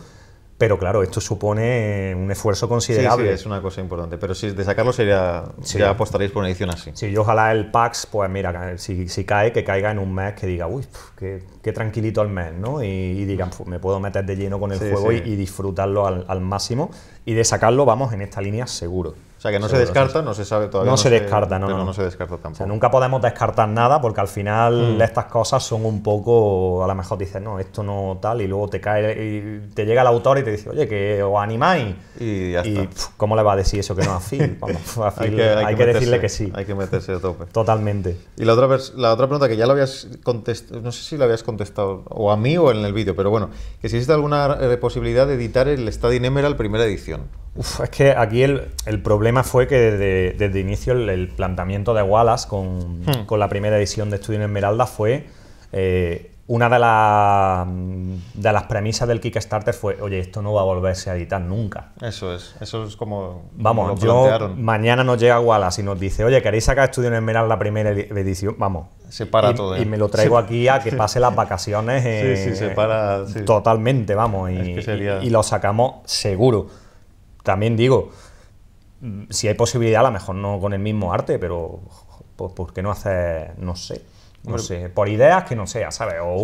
pero claro, esto supone un esfuerzo considerable. Sí, es una cosa importante. Pero si de sacarlo sería, ya apostaréis por una edición así. Sí, yo ojalá el PAX, pues mira, si, cae, que caiga en un mes que diga, uy, qué, tranquilito el mes, ¿no? Y, digan, me puedo meter de lleno con el juego y, disfrutarlo al máximo. Y de sacarlo, vamos, en esta línea seguro sea que no se descarta, no se sabe todavía. No, se, descarta, no, no. no se descarta tampoco. nunca podemos descartar nada porque al final mm. estas cosas son un poco, a lo mejor dices, no, esto no tal, y luego te cae, y te llega el autor y te dice, oye, que os animáis. Y ya está. ¿cómo le va a decir eso que no a Phil? hay que, decirle que sí. Hay que meterse a tope. Totalmente. Y la otra, la otra pregunta que ya lo habías contestado, no sé si la habías contestado o a mí o en el vídeo, pero bueno, que si existe alguna posibilidad de editar el Stadium Emerald primera edición es que aquí el, problema fue que desde, desde inicio el, planteamiento de Wallace hmm. con, la primera edición de Estudio en Esmeralda fue eh, una de, mm, de, las premisas del Kickstarter fue, oye, esto no va a volverse a editar nunca. Eso es, eso es como... Vamos, yo, mañana nos llega Wallace y nos dice, oye, ¿queréis sacar Estudio en Esmeralda primera edición? Vamos. Se para todo. Y ¿eh? me lo traigo aquí a que pase las vacaciones. sí, sí, se eh, para. Totalmente, vamos. y, y lo sacamos seguro también digo, si hay posibilidad, a lo mejor no con el mismo arte, pero pues, ¿por qué no hacer, no sé? No sé, por ideas que no sea, ¿sabes? O,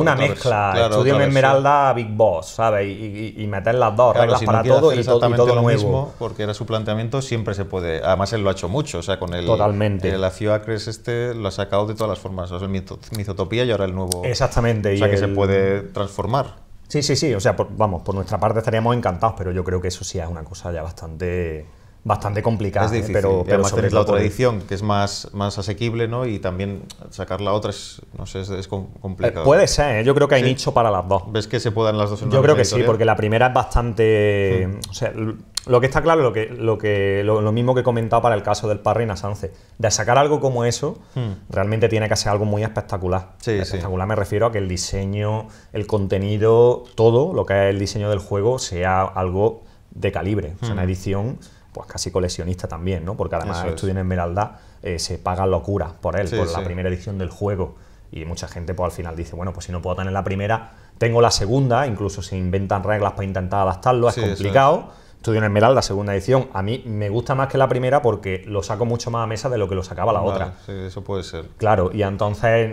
una, mezcla, estudio en Esmeralda Big Boss, ¿sabes? Y, meter las dos reglas para todo, y todo, todo, lo Mismo, porque era su planteamiento, siempre se puede. Además, él lo ha hecho mucho, o sea, con el. Totalmente. la Acio Acres este lo ha sacado de todas las formas, o sea, el y ahora el nuevo. Exactamente. O sea, que se puede transformar. Sí, sí, sí. O sea, vamos, por nuestra parte estaríamos encantados, pero yo creo que eso sí es una cosa ya bastante bastante complicada. Es ¿eh? difícil, pero, pero la otra edición, que es más, más asequible, ¿no? Y también sacar la otra es, no sé, es, complicado. Eh, puede ser, ¿eh? yo creo que hay nicho para las dos. ¿Ves que se puedan las dos en Yo creo que sí, porque la primera es bastante... O sea, lo que está claro, lo, que, lo, que, lo, mismo que he comentado para el caso del parry y de sacar algo como eso, hmm. realmente tiene que ser algo muy espectacular. Sí, espectacular me refiero a que el diseño, el contenido, todo lo que es el diseño del juego sea algo de calibre, o sea, una hmm. edición pues casi coleccionista también, ¿no? Porque además Estudio en Esmeralda eh, se paga locura por él, por la primera edición del juego. Y mucha gente pues al final dice, bueno, pues si no puedo tener la primera, tengo la segunda, incluso se inventan reglas para intentar adaptarlo, es complicado. Estudio en Esmeralda, segunda edición. A mí me gusta más que la primera porque lo saco mucho más a mesa de lo que lo sacaba la otra. Sí, eso puede ser. Claro, y entonces,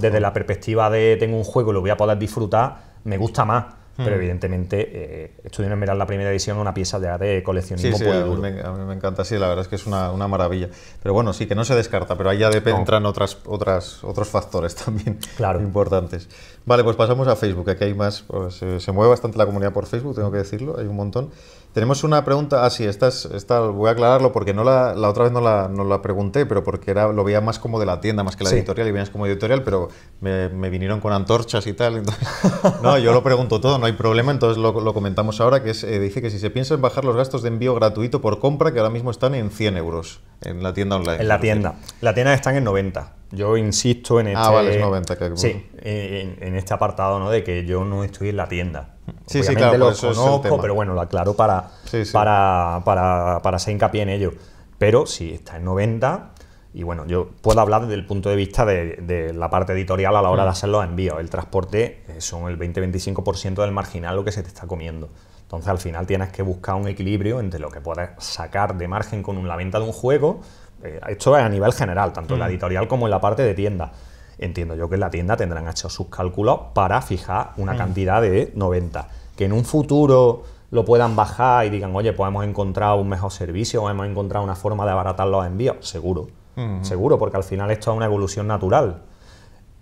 desde la perspectiva de tengo un juego y lo voy a poder disfrutar, me gusta más pero hmm. evidentemente, eh, Estudio en la primera edición, una pieza ya de coleccionismo. Sí, sí, a, mí me, encanta, sí, la verdad es que es una, una maravilla. Pero bueno, sí, que no se descarta, pero ahí ya entran otras, otras, otros factores también claro. importantes. Vale, pues pasamos a Facebook, aquí hay más, pues, eh, se mueve bastante la comunidad por Facebook, tengo que decirlo, hay un montón. Tenemos una pregunta, ah sí, esta, es, voy a aclararlo porque no la, la otra vez no la, no la, pregunté, pero porque era, lo veía más como de la tienda, más que la editorial, y venías como editorial, pero me, vinieron con antorchas y tal. no, yo lo pregunto todo, no hay problema, entonces lo, comentamos ahora, que es, eh, dice que si se piensa en bajar los gastos de envío gratuito por compra, que ahora mismo están en 100 euros en la tienda online. En la tienda. La tienda están en 90. Yo insisto en este, ah, vale, este es 90, sí, en, en, este apartado ¿no? de que yo no estoy en la tienda. Sí, sí, claro, lo conozco, pero bueno, lo aclaro para, Para, para, hacer hincapié en ello. Pero si está en 90, y bueno, yo puedo hablar desde el punto de vista de, la parte editorial a la hora de mm. hacer los envíos. El transporte eh, son el 20-25% del marginal lo que se te está comiendo. Entonces al final tienes que buscar un equilibrio entre lo que puedes sacar de margen con la venta de un juego. Eh, esto es a nivel general, tanto en la mm. editorial como en la parte de tienda entiendo yo que en la tienda tendrán hecho sus cálculos para fijar una mm. cantidad de 90. Que en un futuro lo puedan bajar y digan, oye, podemos pues encontrar un mejor servicio o hemos encontrado una forma de abaratar los envíos, seguro. Mm-hmm. Seguro, porque al final esto es una evolución natural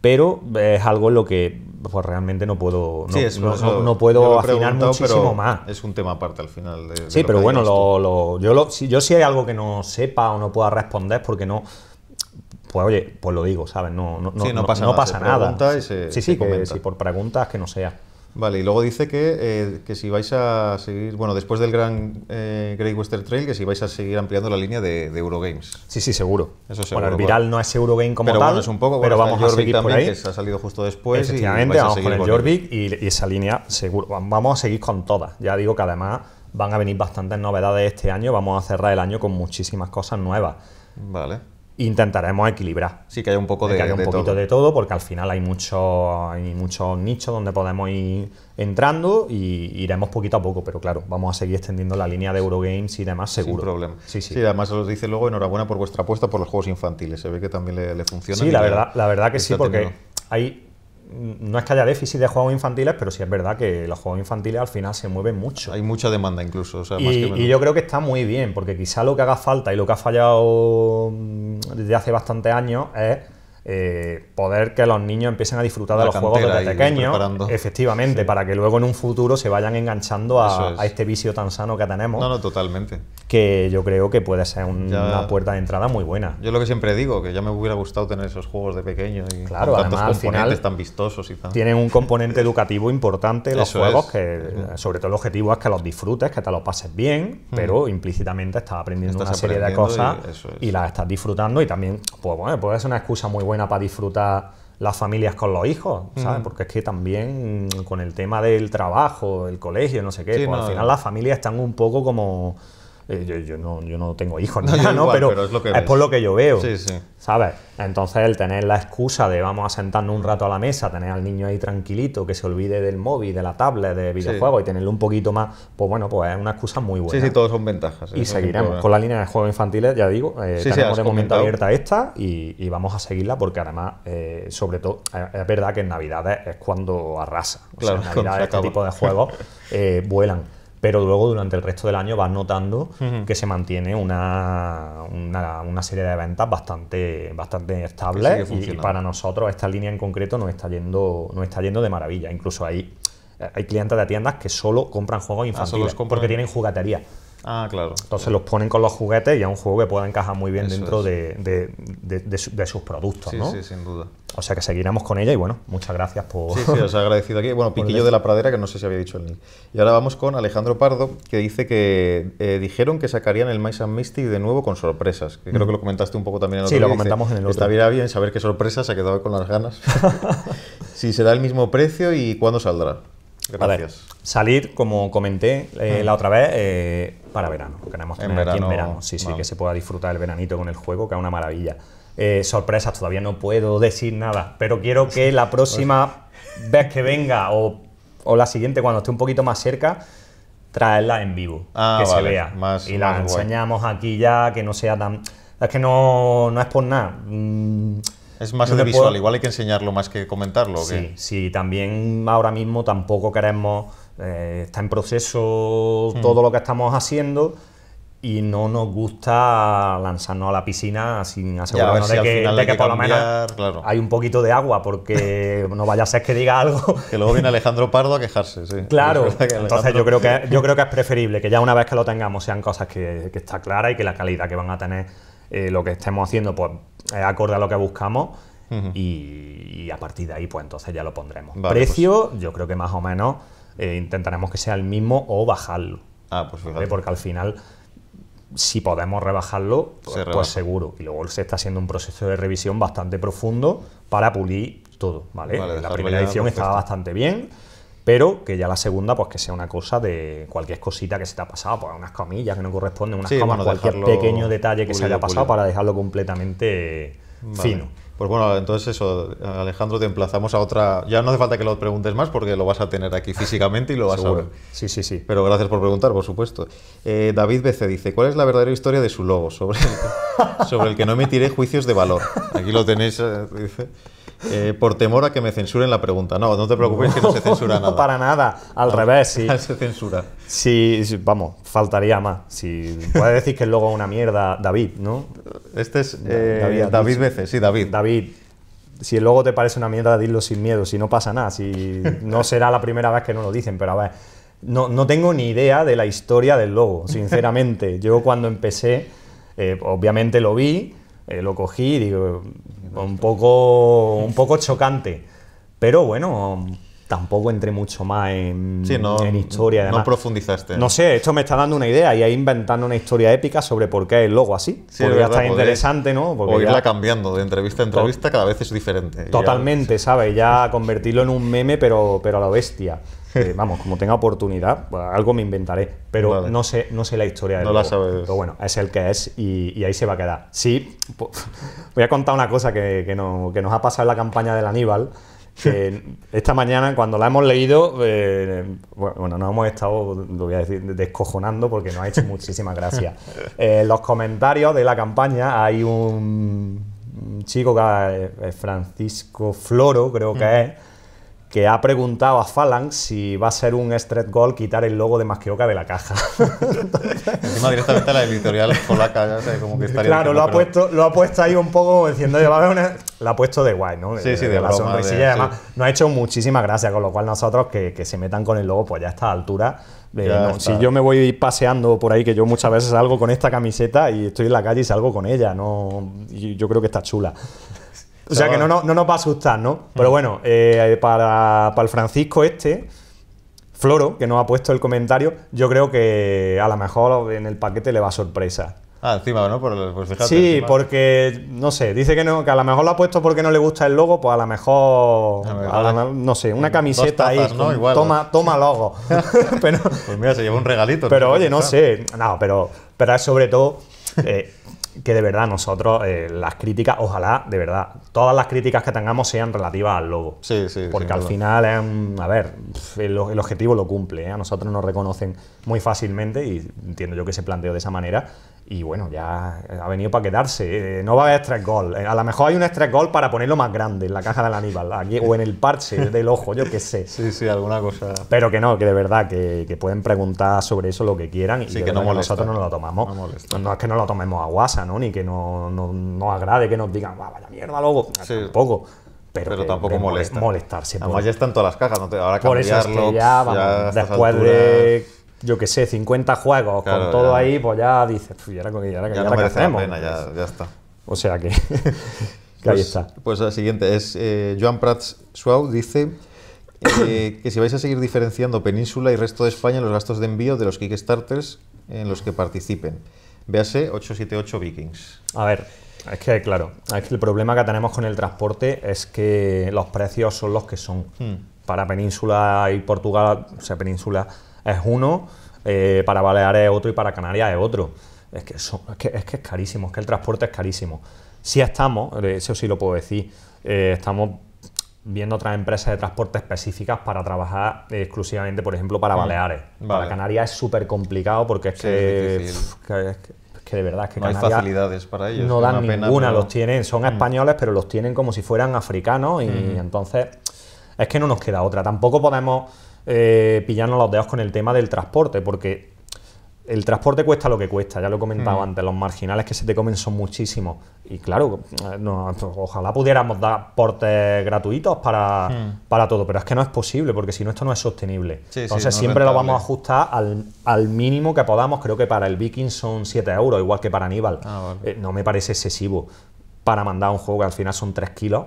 pero es algo en lo que pues, realmente no puedo no, puedo afinar muchísimo más. Es un tema aparte al final. sí, pero bueno, lo, yo, si, yo si hay algo que no sepa o no pueda responder porque no, pues oye, pues lo digo, ¿sabes? No, pasa nada. sí, sí, por preguntas que no sea. Vale, y luego dice que, eh, que, si vais a seguir, bueno, después del gran eh, Great Western Trail, que si vais a seguir ampliando la línea de, Eurogames. Sí, sí, seguro. Eso Bueno, el viral no es Eurogame como tal, es un poco, pero vamos a seguir por ahí. Que ha salido justo después. Efectivamente, y vamos con el Jorvik y, esa línea, seguro. Vamos a seguir con todas. Ya digo que además van a venir bastantes novedades este año. Vamos a cerrar el año con muchísimas cosas nuevas. Vale intentaremos equilibrar. Sí, que haya un poco de, un poquito de todo, porque al final hay mucho hay muchos nichos donde podemos ir entrando y iremos poquito a poco, pero claro, vamos a seguir extendiendo la línea de Eurogames y demás seguro. Sin problema. Sí, sí. sí además os dice luego enhorabuena por vuestra apuesta por los juegos infantiles, se ve que también le, funciona. Sí, la verdad, la verdad que sí, porque hay no es que haya déficit de juegos infantiles, pero sí es verdad que los juegos infantiles al final se mueven mucho. Hay mucha demanda incluso. y, yo creo que está muy bien, porque quizá lo que haga falta y lo que ha fallado mm, desde hace bastantes años es eh, poder que los niños empiecen a disfrutar de los juegos desde pequeños, efectivamente, para que luego en un futuro se vayan enganchando a, a este vicio tan sano que tenemos. No, no, totalmente que yo creo que puede ser una puerta de entrada muy buena. Yo lo que siempre digo, que ya me hubiera gustado tener esos juegos de pequeño y claro, tantos además, componentes al final, tan vistosos y tal. Tienen un componente educativo importante los juegos, que sobre todo el objetivo es que los disfrutes, que te los pases bien, pero implícitamente estás aprendiendo una serie de cosas y, las estás disfrutando y también, pues bueno, puede ser una excusa muy buena para disfrutar las familias con los hijos, ¿sabes? Porque es que también con el tema del trabajo, el colegio, no sé qué, pues al final eh. las familias están un poco como eh, yo, yo, no, yo no tengo hijos, pero, es, por lo que yo veo. ¿Sabes? Entonces, el tener la excusa de vamos a sentarnos un rato a la mesa, tener al niño ahí tranquilito, que se olvide del móvil, de la tablet, de videojuegos y tenerlo un poquito más, pues bueno, pues es una excusa muy buena. Sí, sí, todos son ventajas. Y seguiremos con la línea de juegos infantiles, ya digo, eh, tenemos de momento abierta esta y, vamos a seguirla porque además, eh, sobre todo, es verdad que en Navidades es cuando arrasa. claro, sea, en Navidades este tipo de juegos vuelan pero luego durante el resto del año vas notando que se mantiene una, una, serie de ventas bastante, bastante estable y, para nosotros esta línea en concreto nos está yendo, está yendo de maravilla. Incluso hay, hay clientes de tiendas que solo compran juegos ah, infantiles porque tienen jugatería. Ah, claro. Entonces los ponen con los juguetes y es un juego que pueda encajar muy bien dentro de, sus productos, ¿no? Sí, sin duda. O sea que seguiremos con ella y bueno, muchas gracias por... Sí, sí, os he agradecido aquí. Bueno, Piquillo de la Pradera, que no sé si había dicho el link Y ahora vamos con Alejandro Pardo, que dice que eh, dijeron que sacarían el Mice and Mystic de nuevo con sorpresas. Creo que lo comentaste un poco también en otro Sí, lo comentamos en el otro. Estaría bien saber qué sorpresas se ha quedado con las ganas. si será el mismo precio y cuándo saldrá. Gracias. salir, como comenté eh, mm. la otra vez, eh, para verano. queremos tener aquí en verano. Sí, sí, que se pueda disfrutar el veranito con el juego, que es una maravilla. Eh, sorpresas, todavía no puedo decir nada, pero quiero que la próxima vez que venga o, la siguiente, cuando esté un poquito más cerca, traerla en vivo, ah, que se vea. y la enseñamos aquí ya, que no sea tan... Es que no, no es por nada. Mm, es más audiovisual, igual hay que enseñarlo más que comentarlo. Sí, sí, también ahora mismo tampoco queremos, eh, está en proceso hmm. todo lo que estamos haciendo y no nos gusta lanzarnos a la piscina sin asegurarnos de, que, por lo menos hay un poquito de agua, porque no vaya a ser que diga algo. que luego viene Alejandro Pardo a quejarse, sí. Claro, entonces yo creo, que, yo creo que es preferible que ya una vez que lo tengamos sean cosas que, que está clara y que la calidad que van a tener eh, lo que estemos haciendo pues, es acorde a lo que buscamos. y, a partir de ahí, pues entonces ya lo pondremos. Precio, pues yo creo que más o menos eh, intentaremos que sea el mismo o bajarlo. Ah, pues Porque al final, si podemos rebajarlo, pues, seguro. Y luego se está haciendo un proceso de revisión bastante profundo para pulir todo, ¿vale? la primera edición estaba bastante bien pero que ya la segunda, pues que sea una cosa de cualquier cosita que se te ha pasado, pues, unas comillas que no corresponden, unas cualquier pequeño detalle que se haya pasado para dejarlo completamente fino. Pues bueno, entonces eso, Alejandro, te emplazamos a otra. Ya no hace falta que lo preguntes más porque lo vas a tener aquí físicamente y lo vas a ver. Sí, sí, sí. Pero gracias por preguntar, por supuesto. Eh, David BC dice: ¿Cuál es la verdadera historia de su logo? Sobre el, que, sobre el que no emitiré juicios de valor. Aquí lo tenéis, eh, dice. Eh, por temor a que me censuren la pregunta. No, no te preocupes que no se censura nada. No, para nada, al revés. Sí. Se censura. Sí, vamos, faltaría más. Si puedes decir que el logo es una mierda, David, ¿no? Este es eh, David, Veces, sí, David. David. Si el logo te parece una mierda, dilo sin miedo, si no pasa nada, si no será la primera vez que no lo dicen, pero a ver, no, tengo ni idea de la historia del logo, sinceramente. Yo cuando empecé, eh, obviamente lo vi, lo cogí y digo, un poco, un poco chocante. Pero bueno, tampoco entré mucho más en, historia. Además. No profundizaste. No sé, esto me está dando una idea y ahí inventando una historia épica sobre por qué el logo así. Sí, porque ya está interesante, ¿no? o irla cambiando de entrevista a entrevista, cada vez es diferente. Totalmente, ya... ¿sabes? Ya convertirlo en un meme, pero, pero a la bestia. Eh, vamos, como tenga oportunidad, pues, algo me inventaré. Pero no, sé, no sé la historia del no la sabes. Pero bueno, es el que es y, ahí se va a quedar. Sí, voy a contar una cosa que, que nos ha pasado en la campaña del Aníbal. Que esta mañana, cuando la hemos leído, eh, bueno, nos hemos estado, lo voy a decir, descojonando porque nos ha hecho muchísimas gracias. Eh, en los comentarios de la campaña hay un chico que es Francisco Floro, creo que mm. es que ha preguntado a Phalanx si va a ser un stretch goal quitar el logo de Masquioca de la caja. Encima directamente la editorial polaca, ya sé, como que estaría Claro, lo, ha puesto, lo ha puesto ahí un poco diciendo, va a una... La ha puesto de guay, ¿no? sí, sí, de, la broma, sonrisilla. además, nos ha hecho muchísima gracia, con lo cual nosotros que, que se metan con el logo, pues ya está a esta altura... Eh, si yo me voy paseando por ahí, que yo muchas veces salgo con esta camiseta y estoy en la calle y salgo con ella, no, yo creo que está chula. O sea que no, no, nos va a asustar, ¿no? Pero bueno, eh, para, el Francisco este, Floro, que no ha puesto el comentario, yo creo que a lo mejor en el paquete le va a sorpresa. Ah, encima, ¿no? Pues sí, porque, no sé, dice que no, que a lo mejor lo ha puesto porque no le gusta el logo, pues a lo mejor, no sé, una camiseta ahí, toma, toma logo. pero, pues mira, se lleva un regalito. Pero oye, no sé, no, pero, pero sobre todo... Eh, que de verdad nosotros, eh, las críticas, ojalá, de verdad, todas las críticas que tengamos sean relativas al Lobo. Sí, sí. Porque al final, a ver, el, objetivo lo cumple, ¿eh? a nosotros nos reconocen muy fácilmente y entiendo yo que se planteó de esa manera y bueno, ya ha venido para quedarse. Eh. no va a haber stress goal. Eh, a lo mejor hay un stress goal para ponerlo más grande en la caja del Aníbal, aquí, o en el parche del ojo, yo qué sé. Sí, sí, alguna cosa. Pero que no, que de verdad, que, pueden preguntar sobre eso lo que quieran y sí, que, no nosotros no lo tomamos. No, es que no lo tomemos a guasa, ¿no? Ni que nos agrade que nos digan, ah, vaya mierda, loco. Ah, tampoco. Pero, tampoco molesta. molestarse. Además, ya están todas las cajas, ahora cambiarlo. Por eso ya, después de yo que sé, 50 juegos con todo ahí, pues ya dices, ya, ahora ya, hacemos, ya, está. O sea que, pues, ahí está. Pues la siguiente es, eh, Joan Prats Suau dice eh, que si vais a seguir diferenciando Península y resto de España en los gastos de envío de los Kickstarters en los que participen. Véase 878 Vikings. A ver, es que, claro, el problema que tenemos con el transporte es que los precios son los que son. Hmm. Para Península y Portugal, o sea, Península es uno, eh, para Baleares es otro y para Canarias es otro. Es que, es que, es, carísimo, es que el transporte es carísimo. Si estamos, eso sí lo puedo decir, eh, estamos viendo otras empresas de transporte específicas para trabajar exclusivamente, por ejemplo, para mm. Baleares. Para Canarias es súper complicado porque es, que, es que, de verdad es que no Canarias hay facilidades para ellos. No dan ninguna, los tienen, son mm. españoles, pero los tienen como si fueran africanos y mm. entonces es que no nos queda otra. Tampoco podemos eh, pillarnos los dedos con el tema del transporte, porque el transporte cuesta lo que cuesta, ya lo he comentado mm. antes, los marginales que se te comen son muchísimos. Y claro, eh, ojalá pudiéramos dar portes gratuitos para, mm. para, todo, pero es que no es posible, porque si no, esto no es sostenible. Entonces siempre lo vamos a ajustar al, mínimo que podamos. Creo que para el Viking son 7 euros, igual que para Aníbal. Ah, eh, no me parece excesivo para mandar un juego que al final son 3 kilos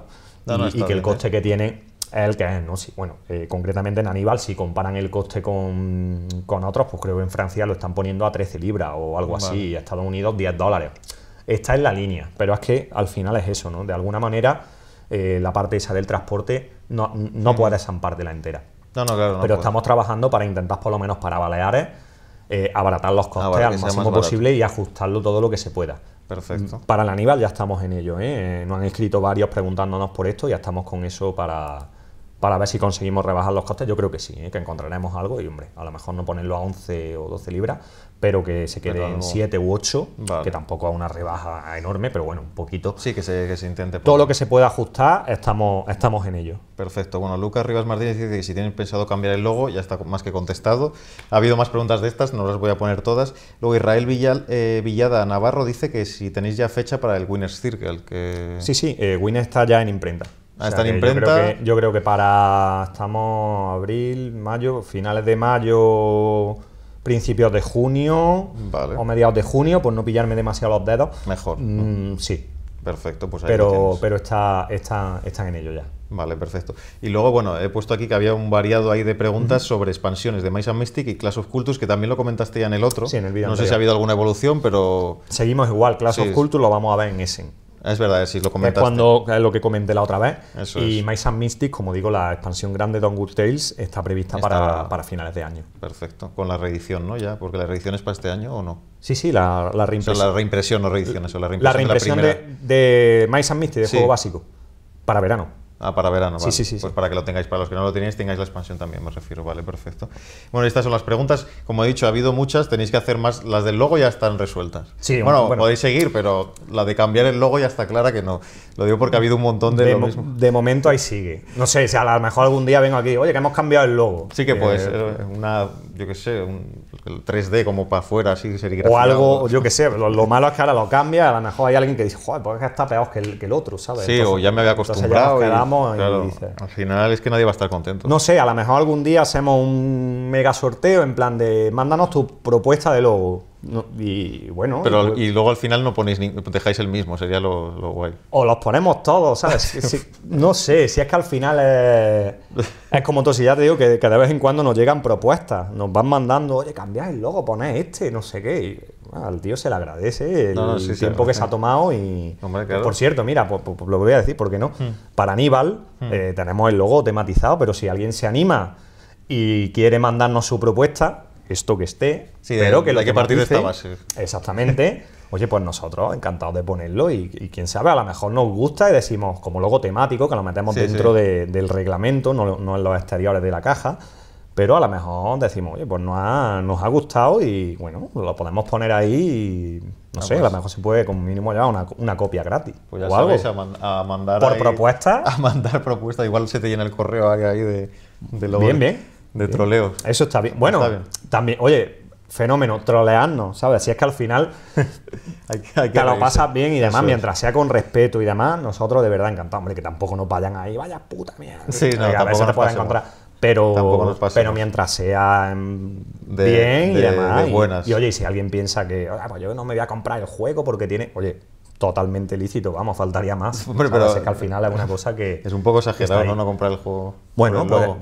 y, que el coste que tiene es el que es, ¿no? Sí, bueno, eh, concretamente en Aníbal, si comparan el coste con, con, otros, pues creo que en Francia lo están poniendo a 13 libras o algo así, y en Estados Unidos 10 dólares. Está en la línea, pero es que al final es eso, ¿no? De alguna manera, eh, la parte esa del transporte no, no sí. de la entera. No, no, claro. No pero estamos trabajando para intentar, por lo menos para Baleares, eh, abaratar los costes al máximo posible y ajustarlo todo lo que se pueda. Perfecto. Mm, para el Aníbal ya estamos en ello, ¿eh? Nos han escrito varios preguntándonos por esto y ya estamos con eso para, para ver si conseguimos rebajar los costes, yo creo que sí, ¿eh? que encontraremos algo y hombre, a lo mejor no ponerlo a 11 o 12 libras, pero que se quede en 7 u 8, que tampoco a una rebaja enorme, pero bueno, un poquito. Sí, que se, intente. Todo lo que se pueda ajustar, estamos, estamos en ello. Perfecto. Bueno, Lucas Rivas Martínez dice que si tienen pensado cambiar el logo, ya está más que contestado. Ha habido más preguntas de estas, no las voy a poner todas. Luego Israel eh, Villada Navarro dice que si tenéis ya fecha para el Winners Circle. Que... Sí, sí, eh, Winner está ya en imprenta. Ah, están imprenta. Yo creo, que, para. Estamos abril, mayo, finales de mayo, principios de junio o mediados de junio, pues no pillarme demasiado los dedos. Mejor. Mm, sí. Perfecto, pues ahí Pero, pero está, está, están en ello ya. Vale, perfecto. Y luego, bueno, he puesto aquí que había un variado ahí de preguntas sobre expansiones de Mice Mystic y Class of Cultus, que también lo comentaste ya en el otro. Sí, en el No sé si ha habido alguna evolución, pero... Seguimos igual, Class of Cultus lo vamos a ver en Essen. Es verdad, si lo comentaste. Es cuando, lo que comenté la otra vez. y Mice and Mystic, como digo, la expansión grande de Good Tales está prevista para, finales de año. Perfecto. Con la reedición, ¿no? Ya, porque la reedición es para este año o no. Sí, sí, la, reimpresión. la reimpresión, no reedición, eso, la reimpresión. La de, la Mice and Mystic, de juego básico, para verano. Ah, para verano, Sí, sí, pues para que lo tengáis, para los que no lo tenéis, tengáis la expansión también, me refiero, vale, perfecto. Bueno, estas son las preguntas. Como he dicho, ha habido muchas, tenéis que hacer más. Las del logo ya están resueltas. Sí, bueno podéis seguir, pero la de cambiar el logo ya está clara que no. Lo digo porque ha habido un montón de, de momento ahí sigue. No sé, si a lo mejor algún día vengo aquí oye, que hemos cambiado el logo. Sí que pues puede eh, eh, una, yo qué sé, un 3D como para afuera, así serigrafiado. O algo, yo qué sé, lo, malo es que ahora lo cambia, a lo mejor hay alguien que dice, joder, pues es que está peor que el, otro, ¿sabes? Sí, o ya me había acostumbrado. Ya al final es que nadie va a estar contento. No sé, a lo mejor algún día hacemos un mega sorteo en plan de, mándanos tu propuesta de logo y bueno. Pero, pues y, luego al final no ponéis ni, dejáis el mismo, sería lo, guay. O los ponemos todos, ¿sabes? no sé, si es que al final es, es como si ya te digo que, cada de vez en cuando nos llegan propuestas, nos van mandando, oye, cambiáis el logo, ponéis este, no sé qué. Ah, al tío se le agradece el tiempo que se ha tomado y. Por cierto, mira, pues, pues, pues lo voy a decir, ¿por no? Hmm. Para Aníbal hmm. eh, tenemos el logo tematizado, pero si alguien se anima y quiere mandarnos su propuesta, esto que esté, sí, pero que lo hay que partir de esta base. Exactamente. Oye, pues nosotros encantados de ponerlo y, y, quién sabe, a lo mejor nos gusta y decimos como logo temático, que lo metemos dentro del reglamento, no, en los exteriores de la caja, pero a lo mejor decimos, oye, pues nos ha, nos ha gustado y bueno, lo podemos poner ahí y no ah, sé, a lo pues. mejor se puede como mínimo llevar una, copia gratis. Pues ya o algo. A, mandar a, mandar. Por propuestas. A mandar propuestas, igual se te llena el correo ahí, de, de Bien, bien. De troleo. Eso está bien. Bueno, también, oye, fenómeno, trolearnos, ¿sabes? Así es que al final que, te lo pasas bien y demás, mientras sea con respeto y demás, nosotros de verdad encantamos, de que tampoco nos vayan ahí, vaya puta mierda. Sí, no, a veces te puedes encontrar. Pero, pero mientras sea em, bien y demás. Y, oye, si alguien piensa que, ah, pues yo no me voy a comprar el juego porque tiene. Oye, totalmente lícito, vamos, faltaría más. pero es que al final es una cosa que... Es un poco exagerado ¿no? no comprar el juego. Bueno, puede,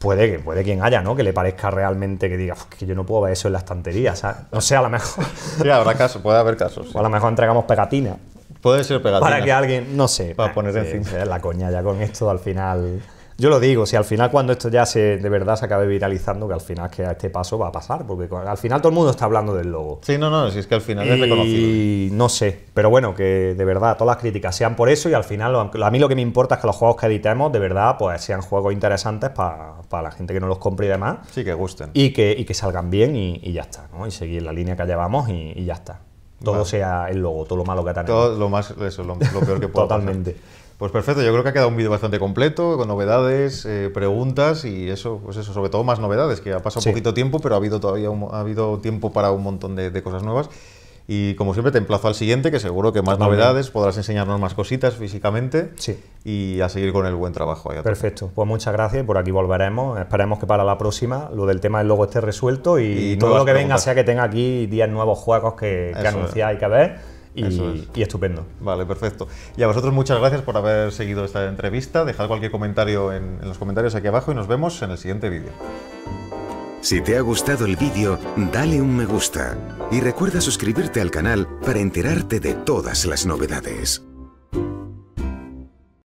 puede, que, puede quien haya, ¿no? Que le parezca realmente que diga, que yo no puedo ver eso en la estantería, sea No sé, a lo mejor... Sí, habrá casos, puede haber casos. O a lo mejor entregamos pegatina. Puede ser pegatina. Para que alguien, no sé. Para poner en fin. La coña ya con esto al final... Yo lo digo, si al final cuando esto ya se de verdad se acabe viralizando, que al final que a este paso va a pasar, porque al final todo el mundo está hablando del logo. Sí, no, no, si es que al final es reconocido. Y no sé, pero bueno, que de verdad todas las críticas sean por eso y al final a mí lo que me importa es que los juegos que editemos de verdad pues sean juegos interesantes para la gente que no los compre y demás. Sí, que gusten. Y que, salgan bien y, ya está, ¿no? Y seguir la línea que llevamos y, ya está. Todo sea el logo, todo lo malo que tenemos. Todo lo más, eso, lo, peor que pueda Totalmente. Pues perfecto, yo creo que ha quedado un vídeo bastante completo, con novedades, eh, preguntas y eso, pues eso, sobre todo más novedades, que ha pasado un poquito tiempo, pero ha habido todavía ha habido tiempo para un montón de, cosas nuevas. Y como siempre te emplazo al siguiente, que seguro que más novedades, podrás enseñarnos más cositas físicamente y a seguir con el buen trabajo. perfecto, pues muchas gracias por aquí volveremos. Esperemos que para la próxima lo del tema del logo esté resuelto y, todo lo que venga sea que tenga aquí días nuevos juegos que, que anunciar y que ver y, estupendo. Vale, perfecto. Y a vosotros muchas gracias por haber seguido esta entrevista. Dejad cualquier comentario en, en los comentarios aquí abajo y nos vemos en el siguiente vídeo. Si te ha gustado el vídeo, dale un me gusta y recuerda suscribirte al canal para enterarte de todas las novedades.